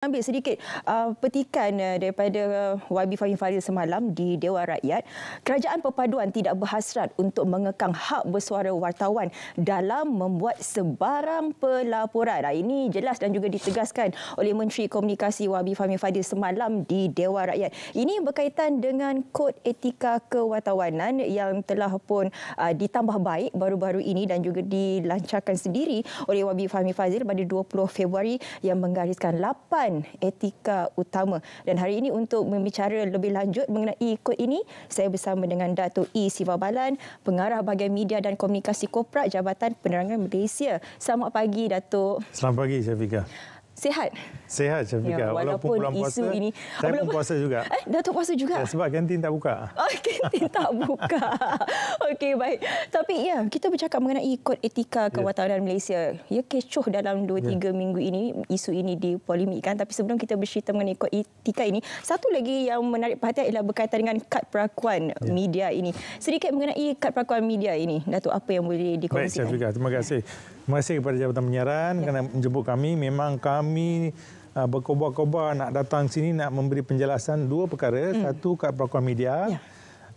ambil sedikit uh, petikan uh, daripada uh, YB Fahim Faril semalam di Dewan Rakyat. Kerajaan Perpaduan tidak berhasrat untuk mengekang hak bersuara wartawan dalam membuat sebarang pelaporan. Nah, ini jelas dan juga ditegaskan oleh Menteri Komunikasi YB Fahim Faril semalam di Dewan Rakyat. Ini berkaitan dengan kod etika kewartawanan yang telah pun uh, ditambah baik baru-baru ini dan juga dilancarkan sendiri oleh YB Fahim Faril pada 20 Februari yang menggariskan 8 pilihan etika utama. Dan hari ini untuk membicara lebih lanjut mengenai kod ini, saya bersama dengan Dato' E. Sivabalan, pengarah bahagian media dan komunikasi Koprak Jabatan Penerangan Malaysia. Selamat pagi, Dato'. Selamat pagi, Syafiqah sihat. Sihat saya fikir. Ya, walaupun, walaupun isu puasa, ini. Saya walaupun, pun puasa juga. Eh, Datuk puasa juga? Ya, sebab kantin tak buka. Oh, kantin tak buka. Okey, baik. Tapi ya, kita bercakap mengenai kod etika kewatanan ya. Malaysia. Ya, kecoh dalam 2-3 ya. minggu ini. Isu ini dipolemikkan. Tapi sebelum kita bercerita mengenai kod etika ini, satu lagi yang menarik perhatian ialah berkaitan dengan kad perakuan ya. media ini. Sedikit mengenai kad perakuan media ini, Datuk, apa yang boleh dikongsikan? Baik, saya fikir. Terima kasih. Terima kasih kepada Jabatan Penyiaran ya. kerana menjemput kami. Memang kami uh, berkobar-kobar nak datang sini nak memberi penjelasan dua perkara. Hmm. Satu kat perakuan media ya.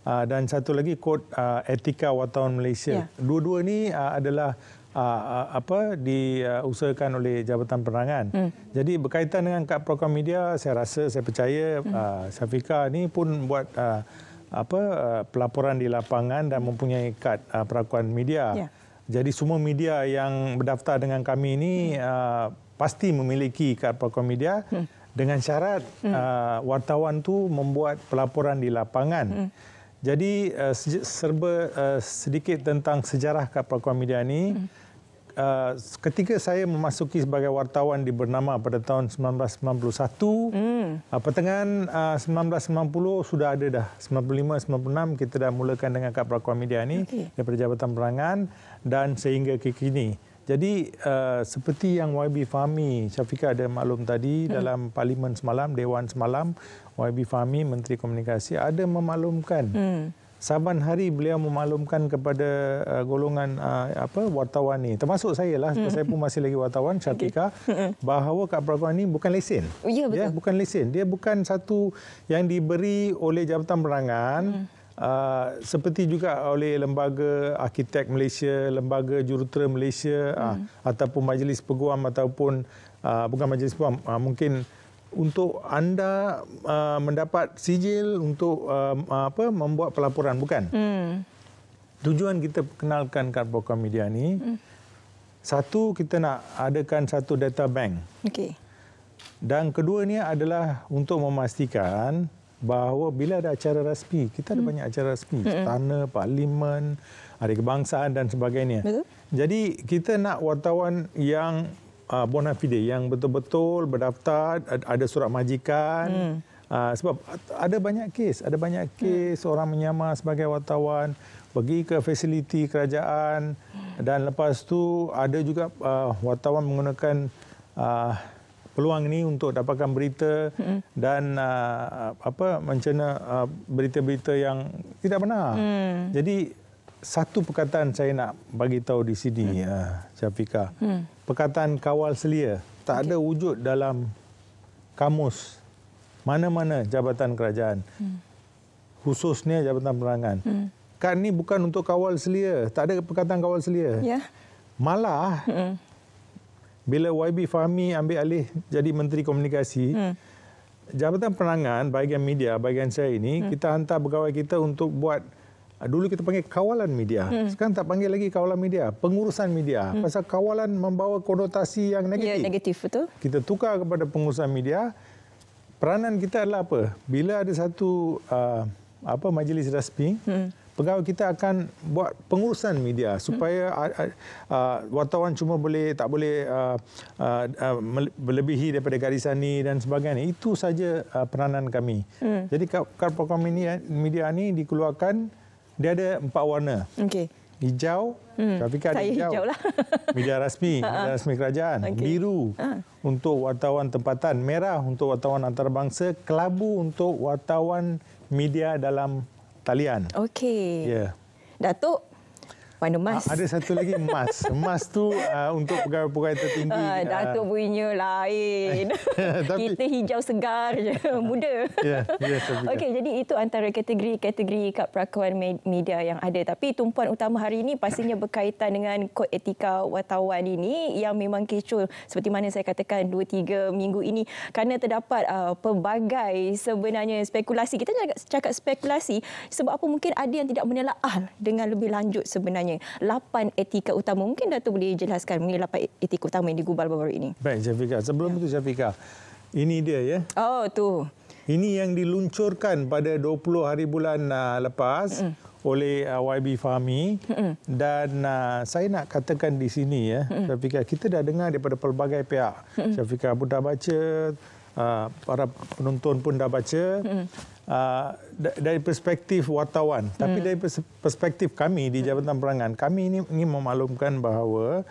Uh, dan satu lagi kod uh, etika wartawan Malaysia. Ya. Dua-dua ini uh, adalah apa diusahakan oleh Jabatan Penerangan. Hmm. Jadi berkaitan dengan kad perakuan media, saya rasa, saya percaya hmm. Syafiqah ini pun buat... apa pelaporan di lapangan dan mempunyai kad perakuan media. Yeah. Jadi semua media yang berdaftar dengan kami ini hmm. uh, pasti memiliki kad pelakon media hmm. dengan syarat hmm. uh, wartawan tu membuat pelaporan di lapangan. Hmm. Jadi uh, serba uh, sedikit tentang sejarah kad pelakon media ini. Hmm uh, ketika saya memasuki sebagai wartawan di Bernama pada tahun 1991, mm. uh, pertengahan uh, 1990 sudah ada dah. 95, 96 kita dah mulakan dengan Kad Perakuan Media ini okay. daripada Jabatan Perangan dan sehingga ke kini. Jadi uh, seperti yang YB Fahmi, Syafiqah ada maklum tadi mm. dalam Parlimen semalam, Dewan semalam, YB Fahmi, Menteri Komunikasi ada memaklumkan mm saban hari beliau memaklumkan kepada uh, golongan uh, apa wartawan ni termasuk saya lah mm. saya pun masih lagi wartawan Syatika okay. Hmm. bahawa Kak Peraguan ni bukan lesen oh, ya yeah, yeah, bukan lesen dia bukan satu yang diberi oleh Jabatan Perangan mm. Uh, seperti juga oleh lembaga arkitek Malaysia, lembaga jurutera Malaysia uh, hmm. uh, ataupun majlis peguam ataupun uh, bukan majlis peguam uh, mungkin untuk anda uh, mendapat sijil untuk uh, apa membuat pelaporan bukan hmm. tujuan kita kenalkan karbokan media ni hmm. satu kita nak adakan satu data bank okay. dan kedua ni adalah untuk memastikan bahawa bila ada acara rasmi kita ada hmm. banyak acara rasmi hmm. istana parlimen hari kebangsaan dan sebagainya Betul? jadi kita nak wartawan yang uh, bona fide yang betul-betul berdaftar ada surat majikan hmm. uh, sebab ada banyak kes ada banyak hmm. kes hmm. orang menyamar sebagai wartawan pergi ke fasiliti kerajaan dan lepas tu ada juga uh, wartawan menggunakan uh, peluang ini untuk dapatkan berita hmm. dan uh, apa mencerna uh, berita-berita yang tidak benar hmm. jadi satu perkataan saya nak bagi tahu di sini hmm. uh, ya, Syafika. Hmm. Perkataan kawal selia tak okay. ada wujud dalam kamus mana-mana jabatan kerajaan. Hmm. Khususnya jabatan penerangan. Hmm. Kan ni bukan untuk kawal selia, tak ada perkataan kawal selia. Yeah. Malah hmm. bila YB Fahmi ambil alih jadi menteri komunikasi hmm. Jabatan Penerangan, bahagian media, bahagian saya ini, hmm. kita hantar pegawai kita untuk buat Ah, dulu kita panggil kawalan media. Hmm. Sekarang tak panggil lagi kawalan media, pengurusan media. Hmm. Pasal kawalan membawa konotasi yang ya, negatif. Ya, negatif betul. Kita tukar kepada pengurusan media. Peranan kita adalah apa? Bila ada satu uh, apa majlis rasmi, hmm. pegawai kita akan buat pengurusan media hmm. supaya hmm. uh, uh, wartawan cuma boleh tak boleh ah, melebihi uh, uh, uh, daripada garisan ini dan sebagainya. Itu saja uh, peranan kami. Hmm. Jadi kar program media, media ini dikeluarkan. Dia ada empat warna. Okey. Hijau, hmm. Syafiqah ada hijau. hijau lah. Media rasmi, media rasmi kerajaan. Okay. Biru ha. untuk wartawan tempatan. Merah untuk wartawan antarabangsa. Kelabu untuk wartawan media dalam talian. Okey. Ya. Yeah. Datuk, mana emas. Ah, ha, ada satu lagi emas. Emas tu uh, untuk pegawai-pegawai tertinggi. Uh, Datuk punya lain. Tapi... Kita hijau segar je. Muda. Yeah, yeah, Okey, jadi itu antara kategori-kategori kad perakuan media yang ada. Tapi tumpuan utama hari ini pastinya berkaitan dengan kod etika wartawan ini yang memang kecoh seperti mana saya katakan 2-3 minggu ini kerana terdapat uh, pelbagai sebenarnya spekulasi. Kita cakap spekulasi sebab apa mungkin ada yang tidak menelaah dengan lebih lanjut sebenarnya sebenarnya? Lapan etika utama. Mungkin Datuk boleh jelaskan mengenai lapan etika utama yang digubal baru-baru ini. Baik, Syafiqah. Sebelum ya. itu, Syafiqah. Ini dia ya. Oh, tu. Ini yang diluncurkan pada 20 hari bulan uh, lepas mm. oleh uh, ah, YB Fahmi. Mm. Dan uh, saya nak katakan di sini ya, mm. Syafiqah. Kita dah dengar daripada pelbagai pihak. Mm. Syafiqah pun dah baca Ah, para penonton pun dah baca hmm. Ah, dari perspektif wartawan hmm. tapi dari perspektif kami di Jabatan Perangan kami ini ingin memaklumkan bahawa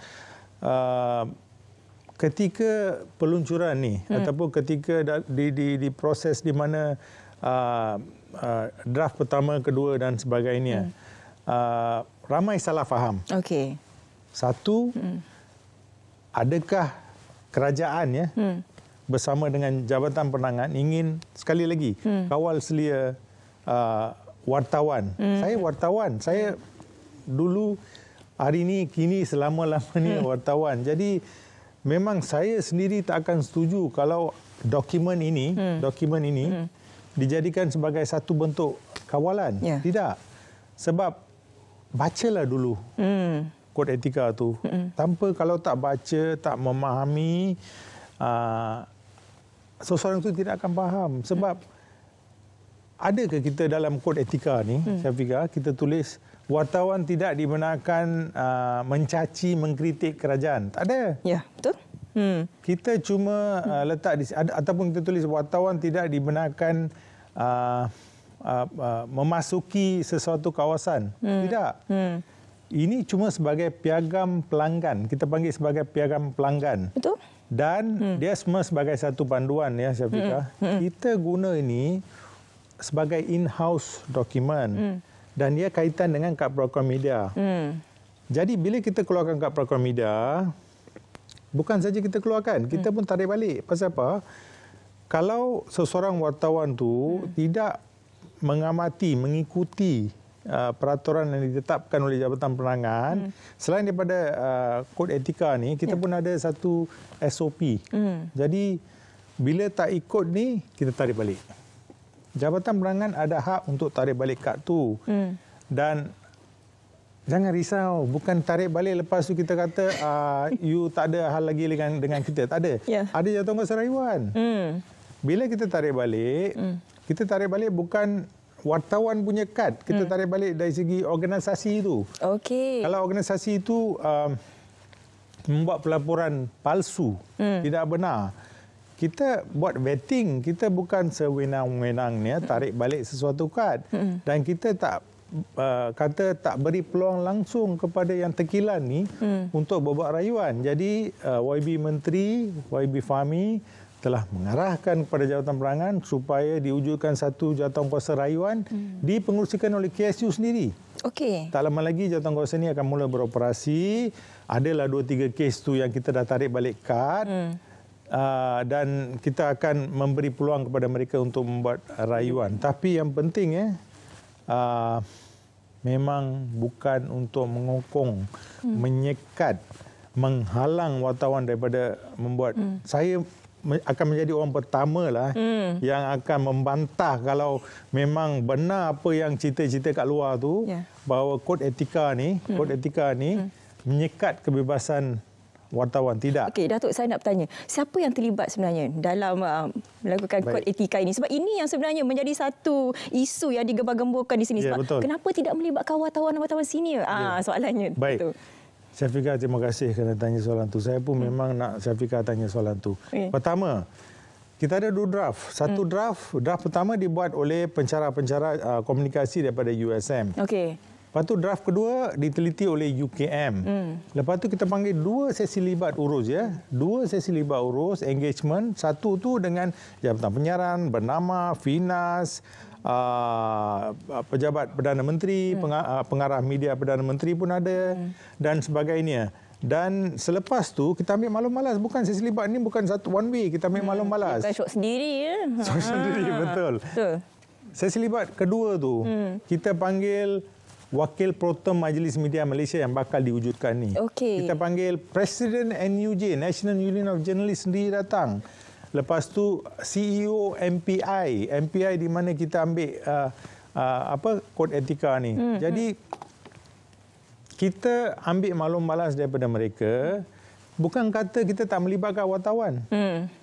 ah, ketika peluncuran ni hmm. ataupun ketika di di di proses di mana draft pertama kedua dan sebagainya hmm. ramai salah faham Okay. satu hmm. adakah kerajaan ya hmm bersama dengan Jabatan Penangan ingin sekali lagi hmm. kawal selia uh, wartawan. Hmm. Saya wartawan. Saya dulu, hari ini, kini, selama-lamanya hmm. wartawan. Jadi memang saya sendiri tak akan setuju kalau dokumen ini, hmm. dokumen ini hmm. dijadikan sebagai satu bentuk kawalan. Yeah. Tidak. Sebab bacalah dulu. Hmm kod etika tu mm -mm. tanpa kalau tak baca tak memahami uh, seseorang itu tidak akan faham sebab hmm. ke kita dalam kod etika ni hmm. Syafiqa kita tulis wartawan tidak dibenarkan uh, mencaci mengkritik kerajaan tak ada ya betul hmm. kita cuma uh, hmm. letak di ada, ataupun kita tulis wartawan tidak dibenarkan uh, uh, uh, memasuki sesuatu kawasan hmm. tidak hmm. ini cuma sebagai piagam pelanggan kita panggil sebagai piagam pelanggan betul dan hmm. dia semua sebagai satu panduan ya Syafiqah. Hmm. Hmm. Kita guna ini sebagai in-house dokumen. Hmm. Dan dia kaitan dengan kad program media. Hmm. Jadi bila kita keluarkan kad program media, bukan saja kita keluarkan, kita hmm. pun tarik balik. Pasal apa? Kalau seseorang wartawan tu hmm. tidak mengamati, mengikuti Uh, peraturan yang ditetapkan oleh Jabatan Penerangan hmm. selain daripada uh, kod etika ni kita ya. pun ada satu SOP. Hmm. Jadi bila tak ikut ni kita tarik balik. Jabatan Penerangan ada hak untuk tarik balik kad tu. Hmm. Dan jangan risau bukan tarik balik lepas tu kita kata uh, you tak ada hal lagi dengan dengan kita tak ada. Ya. Ada jatuh ke seraiwan. Hmm. Bila kita tarik balik, hmm. kita tarik balik bukan wartawan punya kad kita hmm. tarik balik dari segi organisasi itu. Okey. Kalau organisasi itu uh, um, membuat pelaporan palsu, hmm. tidak benar. Kita buat vetting, kita bukan sewenang-wenangnya hmm. tarik balik sesuatu kad hmm. dan kita tak uh, kata tak beri peluang langsung kepada yang terkilan ni hmm. untuk berbuat rayuan. Jadi uh, YB Menteri, YB fami telah mengarahkan kepada jawatan perangan supaya diwujudkan satu jawatan kuasa rayuan hmm. dipengerusikan oleh KSU sendiri. Okey. Tak lama lagi jawatan kuasa ini akan mula beroperasi. Adalah dua tiga kes tu yang kita dah tarik balik kad. Hmm. Uh, dan kita akan memberi peluang kepada mereka untuk membuat rayuan. Tapi yang penting ya, uh, memang bukan untuk mengokong, hmm. menyekat, menghalang wartawan daripada membuat. Hmm. Saya akan menjadi orang pertama lah eh, hmm. yang akan membantah kalau memang benar apa yang cerita-cerita kat luar tu yeah. bahawa kod etika ni hmm. kod etika ni hmm. menyekat kebebasan wartawan tidak. Okey, Datuk saya nak bertanya. Siapa yang terlibat sebenarnya dalam uh, melakukan Baik. kod etika ini? Sebab ini yang sebenarnya menjadi satu isu yang digembar-gemburkan di sini. Yeah, Sebab betul. kenapa tidak melibatkan wartawan-wartawan senior? Ah, yeah. soalannya Baik. betul. Saya fikir terima kasih kerana tanya soalan tu. Saya pun hmm. memang nak saya fikir tanya soalan tu. Okay. Pertama, kita ada dua draft. Satu hmm. draft, draft pertama dibuat oleh pencara-pencara uh, komunikasi daripada USM. Okey. Lepas tu draft kedua diteliti oleh UKM. Hmm. Lepas tu kita panggil dua sesi libat urus ya. Dua sesi libat urus engagement. Satu tu dengan jabatan ya, penyaran bernama Finas, uh, pejabat Perdana Menteri, hmm. peng, uh, ah, pengarah media Perdana Menteri pun ada hmm. dan sebagainya. Dan selepas tu kita ambil malam malas bukan sesi libat ini bukan satu one way kita ambil hmm. malam malas. Kita shot sendiri ya. Shot sendiri ha. betul. Betul. Sesi libat kedua tu hmm. kita panggil wakil protom Majlis Media Malaysia yang bakal diwujudkan ni. Okay. Kita panggil President NUJ National Union of Journalists sendiri datang lepas tu CEO MPI MPI di mana kita ambil uh, uh, apa kod etika ni mm -hmm. jadi kita ambil maklum balas daripada mereka bukan kata kita tak melibatkan wartawan mm.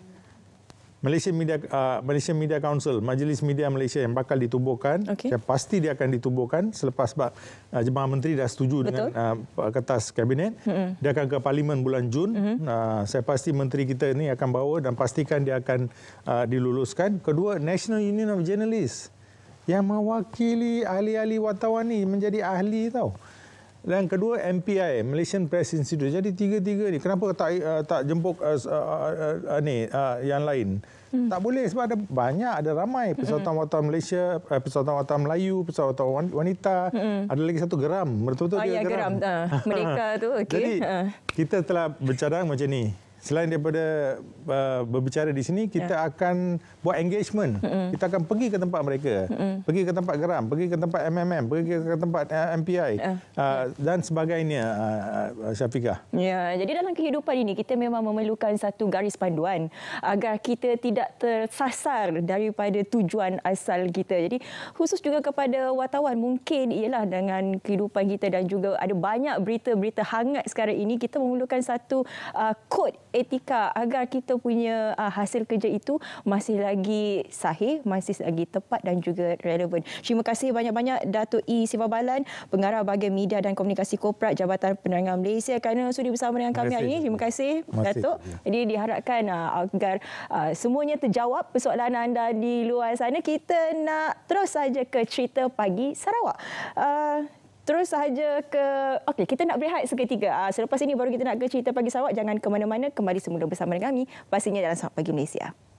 Malaysia Media uh, Malaysia Media Council, Majlis Media Malaysia yang bakal ditubuhkan, okay. yang pasti dia akan ditubuhkan selepas sebab uh, jemaah menteri dah setuju Betul. dengan uh, kertas kabinet. Mm-hmm. Dia akan ke parlimen bulan Jun. Mm-hmm. Uh, saya pasti menteri kita ini akan bawa dan pastikan dia akan uh, diluluskan. Kedua, National Union of Journalists yang mewakili ahli-ahli wartawan ini menjadi ahli tahu. Dan yang kedua MPI Malaysian Press Institute. Jadi tiga-tiga ni kenapa tak uh, tak jemput uh, uh, uh, uh, ni uh, yang lain? Hmm. Tak boleh sebab ada banyak ada ramai persatuan-persatuan hmm. Malaysia, uh, persatuan-persatuan Melayu, persatuan wanita, hmm. ada lagi satu geram, betul-betul oh, dia ya, geram. geram. Uh, mereka tu okey. Jadi ah. kita telah bercadang macam ni selain daripada uh, berbicara di sini kita ya. akan buat engagement mm -hmm. kita akan pergi ke tempat mereka mm -hmm. pergi ke tempat geram pergi ke tempat MMM pergi ke tempat MPI uh, ya. uh, dan sebagainya uh, uh, Syafiqah ya jadi dalam kehidupan ini kita memang memerlukan satu garis panduan agar kita tidak tersasar daripada tujuan asal kita jadi khusus juga kepada wartawan mungkin ialah dengan kehidupan kita dan juga ada banyak berita-berita hangat sekarang ini kita memerlukan satu uh, code etika agar kita punya uh, hasil kerja itu masih lagi sahih, masih lagi tepat dan juga relevan. Terima kasih banyak-banyak Datuk E. Sivabalan, Pengarah Bahagian Media dan Komunikasi Koprat Jabatan Penerangan Malaysia kerana sudi bersama dengan kami hari ini. Terima kasih, kasih Datuk. Jadi diharapkan uh, agar uh, semuanya terjawab persoalan anda di luar sana. Kita nak terus saja ke cerita pagi Sarawak. Uh, Terus saja ke, okey kita nak berehat seketika. Ah, selepas ini baru kita nak ke cerita pagi sawak. Jangan ke mana-mana, kembali semula bersama dengan kami. Pastinya dalam Sawak Pagi Malaysia.